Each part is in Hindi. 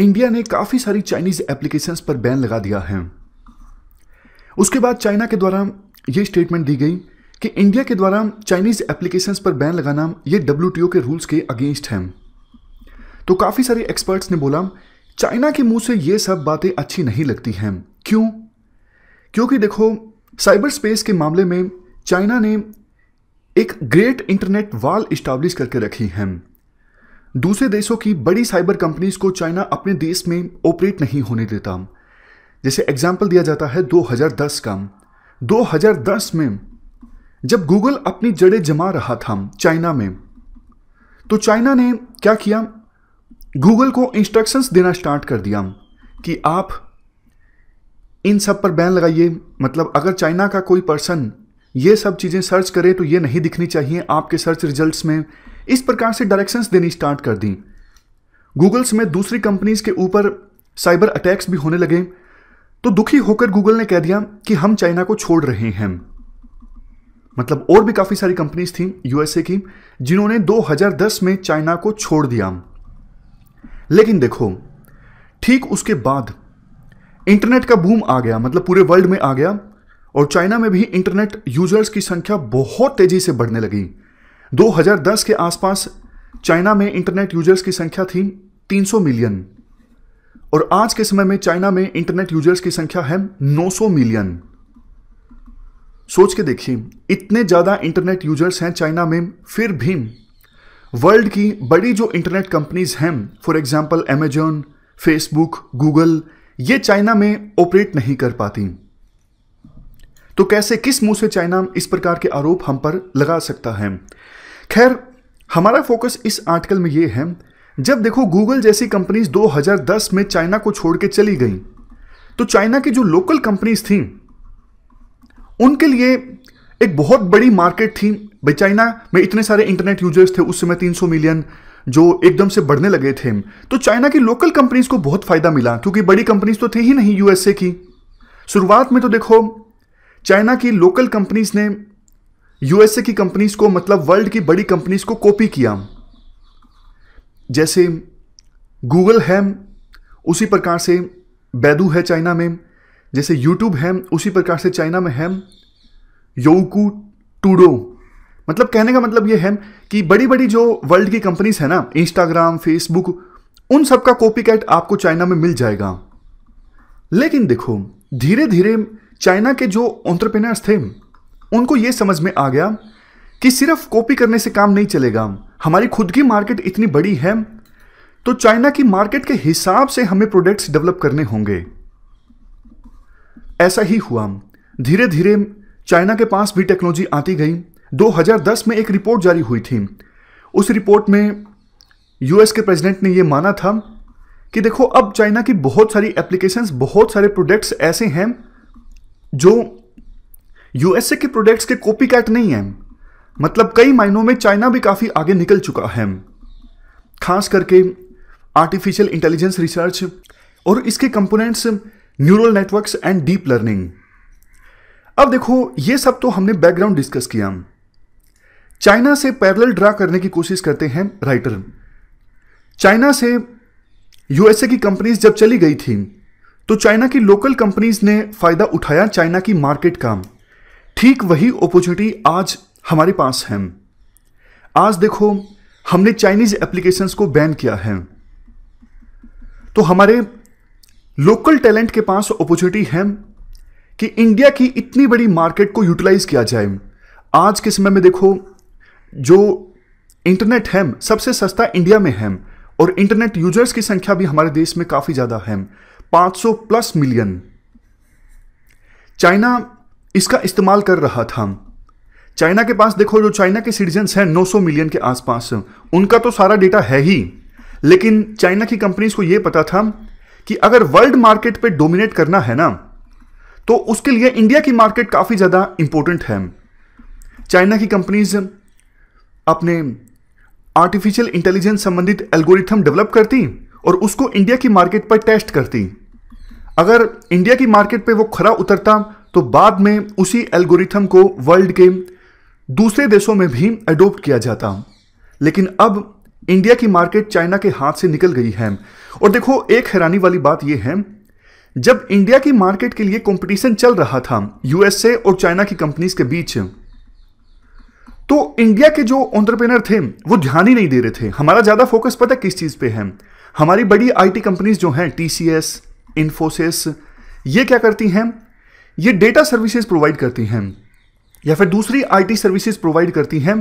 इंडिया ने काफ़ी सारी चाइनीज़ एप्लीकेशंस पर बैन लगा दिया है उसके बाद चाइना के द्वारा ये स्टेटमेंट दी गई कि इंडिया के द्वारा चाइनीज़ एप्लीकेशंस पर बैन लगाना ये डब्ल्यू के रूल्स के अगेंस्ट हैं तो काफ़ी सारे एक्सपर्ट्स ने बोला चाइना के मुंह से ये सब बातें अच्छी नहीं लगती हैं क्यों क्योंकि देखो साइबर स्पेस के मामले में चाइना ने एक ग्रेट इंटरनेट वॉल इस्टाब्लिश करके रखी है दूसरे देशों की बड़ी साइबर कंपनीज को चाइना अपने देश में ऑपरेट नहीं होने देता जैसे एग्जाम्पल दिया जाता है 2010 का 2010 में जब गूगल अपनी जड़ें जमा रहा था चाइना में तो चाइना ने क्या किया गूगल को इंस्ट्रक्शंस देना स्टार्ट कर दिया कि आप इन सब पर बैन लगाइए मतलब अगर चाइना का कोई पर्सन ये सब चीज़ें सर्च करे तो ये नहीं दिखनी चाहिए आपके सर्च रिजल्ट्स में इस प्रकार से डायरेक्शंस देनी स्टार्ट कर दी गूगल समेत दूसरी कंपनीज के ऊपर साइबर अटैक्स भी होने लगे तो दुखी होकर गूगल ने कह दिया कि हम चाइना को छोड़ रहे हैं मतलब और भी काफ़ी सारी कंपनीज थी यूएसए की जिन्होंने 2010 में चाइना को छोड़ दिया लेकिन देखो ठीक उसके बाद इंटरनेट का बूम आ गया मतलब पूरे वर्ल्ड में आ गया और चाइना में भी इंटरनेट यूजर्स की संख्या बहुत तेजी से बढ़ने लगी 2010 के आसपास चाइना में इंटरनेट यूजर्स की संख्या थी 300 मिलियन और आज के समय में चाइना में इंटरनेट यूजर्स की संख्या है 900 मिलियन सोच के देखिए इतने ज़्यादा इंटरनेट यूजर्स हैं चाइना में फिर भी वर्ल्ड की बड़ी जो इंटरनेट कंपनीज हैं for example Amazon Facebook Google ये चाइना में ऑपरेट नहीं कर पाती तो कैसे किस मुंह से चाइना इस प्रकार के आरोप हम पर लगा सकता है खैर हमारा फोकस इस आर्टिकल में ये है जब देखो गूगल जैसी कंपनीज 2010 में चाइना को छोड़ के चली गई तो चाइना की जो लोकल कंपनीज थी उनके लिए एक बहुत बड़ी मार्केट थी भाई चाइना में इतने सारे इंटरनेट यूजर्स थे उस समय 300 मिलियन जो एकदम से बढ़ने लगे थे तो चाइना की लोकल कंपनीज को बहुत फायदा मिला क्योंकि बड़ी कंपनीज तो थी ही नहीं यूएसए की शुरुआत में तो देखो चाइना की लोकल कंपनीज ने यूएसए की कंपनीज को मतलब वर्ल्ड की बड़ी कंपनीज को कॉपी किया जैसे गूगल है उसी प्रकार से बैदू है चाइना में जैसे यूट्यूब है उसी प्रकार से चाइना में है योकू टूडो मतलब कहने का मतलब ये है कि बड़ी बड़ी जो वर्ल्ड की कंपनीज है ना इंस्टाग्राम फेसबुक उन सब का कॉपी कैट आपको चाइना में मिल जाएगा लेकिन देखो धीरे धीरे चाइना के जो ऑन्टरप्रेनर्स थे उनको ये समझ में आ गया कि सिर्फ कॉपी करने से काम नहीं चलेगा हमारी खुद की मार्केट इतनी बड़ी है तो चाइना की मार्केट के हिसाब से हमें प्रोडक्ट्स डेवलप करने होंगे ऐसा ही हुआ धीरे धीरे चाइना के पास भी टेक्नोलॉजी आती गई 2010 में एक रिपोर्ट जारी हुई थी उस रिपोर्ट में यूएस के प्रेसिडेंट ने यह माना था कि देखो अब चाइना की बहुत सारी एप्लीकेशंस बहुत सारे प्रोडक्ट्स ऐसे हैं जो यूएसए के प्रोडक्ट्स के कॉपी कैट नहीं है मतलब कई मायनों में चाइना भी काफ़ी आगे निकल चुका है खास करके आर्टिफिशियल इंटेलिजेंस रिसर्च और इसके components neural networks and deep learning अब देखो ये सब तो हमने बैकग्राउंड डिस्कस किया चाइना से पैरल ड्रा करने की कोशिश करते हैं राइटर चाइना से यूएसए की कंपनीज जब चली गई थी तो चाइना की लोकल कंपनीज ने फ़ायदा उठाया चाइना की मार्केट का ठीक वही अपॉर्चुनिटी आज हमारे पास है आज देखो हमने चाइनीज एप्लीकेशन को बैन किया है तो हमारे लोकल टैलेंट के पास अपॉर्चुनिटी है कि इंडिया की इतनी बड़ी मार्केट को यूटिलाइज किया जाए आज के समय में देखो जो इंटरनेट है सबसे सस्ता इंडिया में है और इंटरनेट यूजर्स की संख्या भी हमारे देश में काफ़ी ज़्यादा है 500 प्लस मिलियन चाइना इसका इस्तेमाल कर रहा था चाइना के पास देखो जो चाइना के सिटीजन्स हैं 900 मिलियन के आसपास उनका तो सारा डेटा है ही लेकिन चाइना की कंपनीज को यह पता था कि अगर वर्ल्ड मार्केट पे डोमिनेट करना है ना तो उसके लिए इंडिया की मार्केट काफ़ी ज़्यादा इंपॉर्टेंट है चाइना की कंपनीज अपने आर्टिफिशियल इंटेलिजेंस संबंधित एल्गोरिथम डेवलप करती और उसको इंडिया की मार्केट पर टेस्ट करती अगर इंडिया की मार्केट पे वो खरा उतरता तो बाद में उसी एल्गोरिथम को वर्ल्ड के दूसरे देशों में भी अडोप्ट किया जाता लेकिन अब इंडिया की मार्केट चाइना के हाथ से निकल गई है और देखो एक हैरानी वाली बात यह है जब इंडिया की मार्केट के लिए कंपटीशन चल रहा था यूएसए और चाइना की कंपनीज के बीच तो इंडिया के जो ऑन्टरप्रेनर थे वो ध्यान ही नहीं दे रहे थे हमारा ज़्यादा फोकस पता किस चीज़ पे है हमारी बड़ी आईटी कंपनीज जो हैं टीसीएस इंफोसिस ये क्या करती हैं ये डेटा सर्विसेज प्रोवाइड करती हैं या फिर दूसरी आईटी सर्विसेज प्रोवाइड करती हैं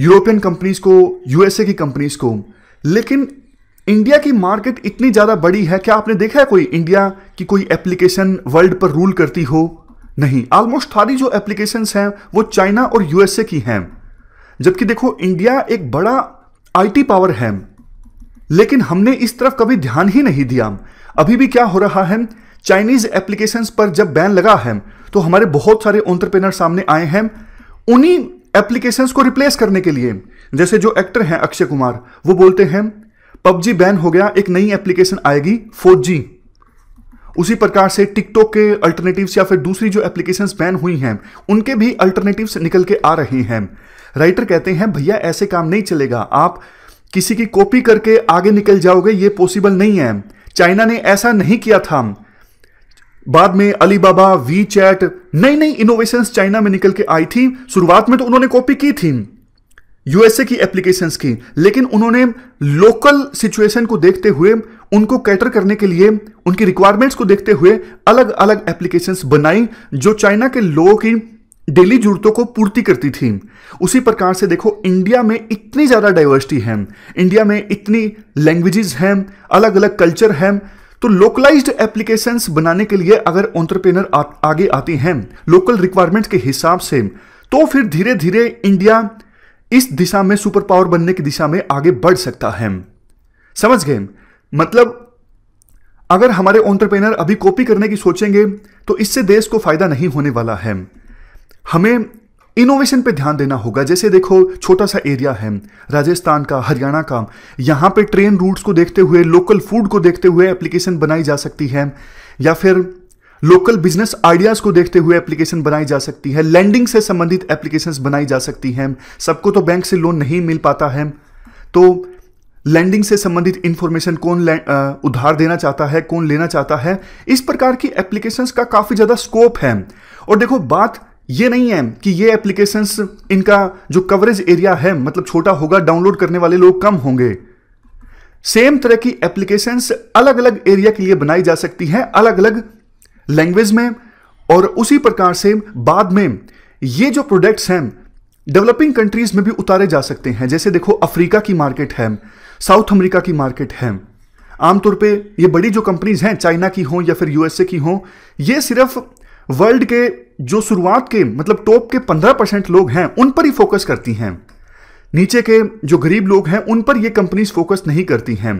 यूरोपियन कंपनीज को यूएसए की कंपनीज को लेकिन इंडिया की मार्केट इतनी ज़्यादा बड़ी है क्या आपने देखा है कोई इंडिया की कोई एप्लीकेशन वर्ल्ड पर रूल करती हो नहीं ऑलमोस्ट सारी जो एप्लीकेशन हैं वो चाइना और यूएसए की हैं जबकि देखो इंडिया एक बड़ा आईटी पावर है लेकिन हमने इस तरफ कभी ध्यान ही नहीं दिया अभी भी क्या हो रहा है चाइनीज एप्लीकेशन पर जब बैन लगा है तो हमारे बहुत सारे ऑन्टरप्रेनर सामने आए हैं उन्हीं एप्लीकेशन को रिप्लेस करने के लिए जैसे जो एक्टर हैं अक्षय कुमार वो बोलते हैं पबजी बैन हो गया एक नई एप्लीकेशन आएगी फोर उसी प्रकार से टिकटॉक के अल्टरनेटिव्स या फिर दूसरी जो एप्लीकेशंस बैन हुई हैं उनके भी अल्टरनेटिव्स निकल के आ रहे हैं राइटर कहते हैं भैया ऐसे काम नहीं चलेगा आप किसी की कॉपी करके आगे निकल जाओगे ये पॉसिबल नहीं है चाइना ने ऐसा नहीं किया था बाद में अलीबाबा वी चैट नई नई इनोवेशन चाइना में निकल के आई थी शुरुआत में तो उन्होंने कॉपी की थी यूएसए की एप्लीकेशन की लेकिन उन्होंने लोकल सिचुएशन को देखते हुए उनको कैटर करने के लिए उनकी रिक्वायरमेंट्स को देखते हुए अलग अलग एप्लीकेशंस बनाई जो चाइना के लोगों की डेली जरूरतों को पूर्ति करती थी उसी प्रकार से देखो इंडिया में इतनी ज़्यादा डाइवर्सिटी है इंडिया में इतनी लैंग्वेजेस हैं अलग अलग कल्चर हैं तो लोकलाइज्ड एप्लीकेशंस बनाने के लिए अगर ऑन्टरप्रेनर आगे आते हैं लोकल रिक्वायरमेंट के हिसाब से तो फिर धीरे धीरे इंडिया इस दिशा में सुपर पावर बनने की दिशा में आगे बढ़ सकता है समझ गए मतलब अगर हमारे ऑन्टरप्रेनर अभी कॉपी करने की सोचेंगे तो इससे देश को फायदा नहीं होने वाला है हमें इनोवेशन पे ध्यान देना होगा जैसे देखो छोटा सा एरिया है राजस्थान का हरियाणा का यहाँ पे ट्रेन रूट्स को देखते हुए लोकल फूड को देखते हुए एप्लीकेशन बनाई जा सकती है या फिर लोकल बिजनेस आइडियाज को देखते हुए एप्लीकेशन बनाई जा सकती है लैंडिंग से संबंधित एप्लीकेशन बनाई जा सकती हैं सबको तो बैंक से लोन नहीं मिल पाता है तो लैंडिंग से संबंधित इंफॉर्मेशन कौन उधार देना चाहता है कौन लेना चाहता है इस प्रकार की एप्लीकेशंस का काफ़ी ज़्यादा स्कोप है और देखो बात ये नहीं है कि ये एप्लीकेशंस इनका जो कवरेज एरिया है मतलब छोटा होगा डाउनलोड करने वाले लोग कम होंगे सेम तरह की एप्लीकेशंस अलग अलग एरिया के लिए बनाई जा सकती हैं अलग अलग लैंग्वेज में और उसी प्रकार से बाद में ये जो प्रोडक्ट्स हैं डेवलपिंग कंट्रीज में भी उतारे जा सकते हैं जैसे देखो अफ्रीका की मार्केट है साउथ अमेरिका की मार्केट है आमतौर पे ये बड़ी जो कंपनीज हैं चाइना की हों या फिर यूएसए की हों ये सिर्फ वर्ल्ड के जो शुरुआत के मतलब टॉप के 15 परसेंट लोग हैं उन पर ही फोकस करती हैं नीचे के जो गरीब लोग हैं उन पर ये कंपनीज फोकस नहीं करती हैं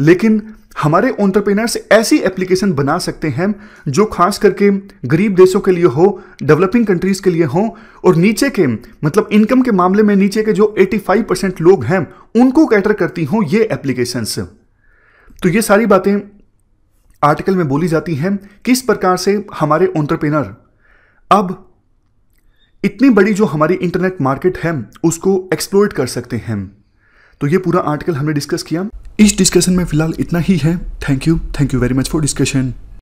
लेकिन हमारे ऑन्टरप्रेनर्स ऐसी एप्लीकेशन बना सकते हैं जो खास करके गरीब देशों के लिए हो डेवलपिंग कंट्रीज के लिए हो और नीचे के मतलब इनकम के मामले में नीचे के जो 85 परसेंट लोग हैं उनको कैटर करती हों ये एप्लीकेशंस तो ये सारी बातें आर्टिकल में बोली जाती हैं किस प्रकार से हमारे ऑन्टरप्रेनर अब इतनी बड़ी जो हमारी इंटरनेट मार्केट है उसको एक्सप्लोर कर सकते हैं तो ये पूरा आर्टिकल हमने डिस्कस किया इस डिस्कशन में फिलहाल इतना ही है thank you thank you very much for discussion